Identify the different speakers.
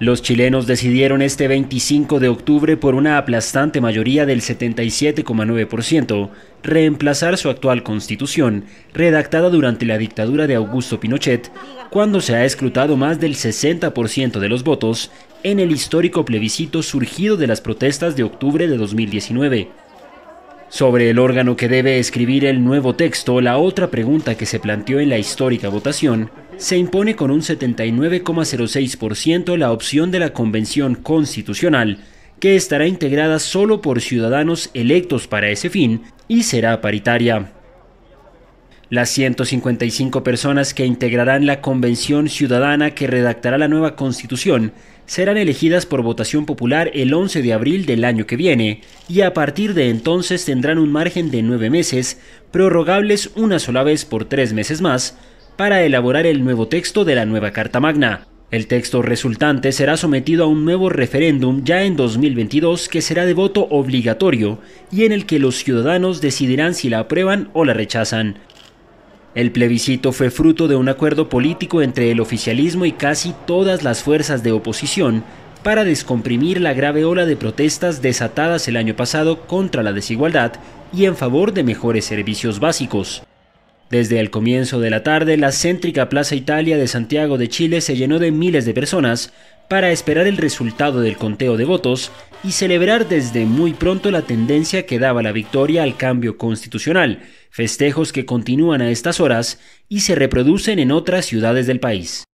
Speaker 1: Los chilenos decidieron este 25 de octubre por una aplastante mayoría del 77,9% reemplazar su actual constitución, redactada durante la dictadura de Augusto Pinochet, cuando se ha escrutado más del 60% de los votos en el histórico plebiscito surgido de las protestas de octubre de 2019. Sobre el órgano que debe escribir el nuevo texto, la otra pregunta que se planteó en la histórica votación se impone con un 79,06% la opción de la Convención Constitucional, que estará integrada solo por ciudadanos electos para ese fin y será paritaria. Las 155 personas que integrarán la Convención Ciudadana que redactará la nueva Constitución serán elegidas por votación popular el 11 de abril del año que viene y a partir de entonces tendrán un margen de nueve meses, prorrogables una sola vez por tres meses más, para elaborar el nuevo texto de la nueva Carta Magna. El texto resultante será sometido a un nuevo referéndum ya en 2022 que será de voto obligatorio y en el que los ciudadanos decidirán si la aprueban o la rechazan. El plebiscito fue fruto de un acuerdo político entre el oficialismo y casi todas las fuerzas de oposición para descomprimir la grave ola de protestas desatadas el año pasado contra la desigualdad y en favor de mejores servicios básicos. Desde el comienzo de la tarde, la céntrica Plaza Italia de Santiago de Chile se llenó de miles de personas para esperar el resultado del conteo de votos y celebrar desde muy pronto la tendencia que daba la victoria al cambio constitucional, festejos que continúan a estas horas y se reproducen en otras ciudades del país.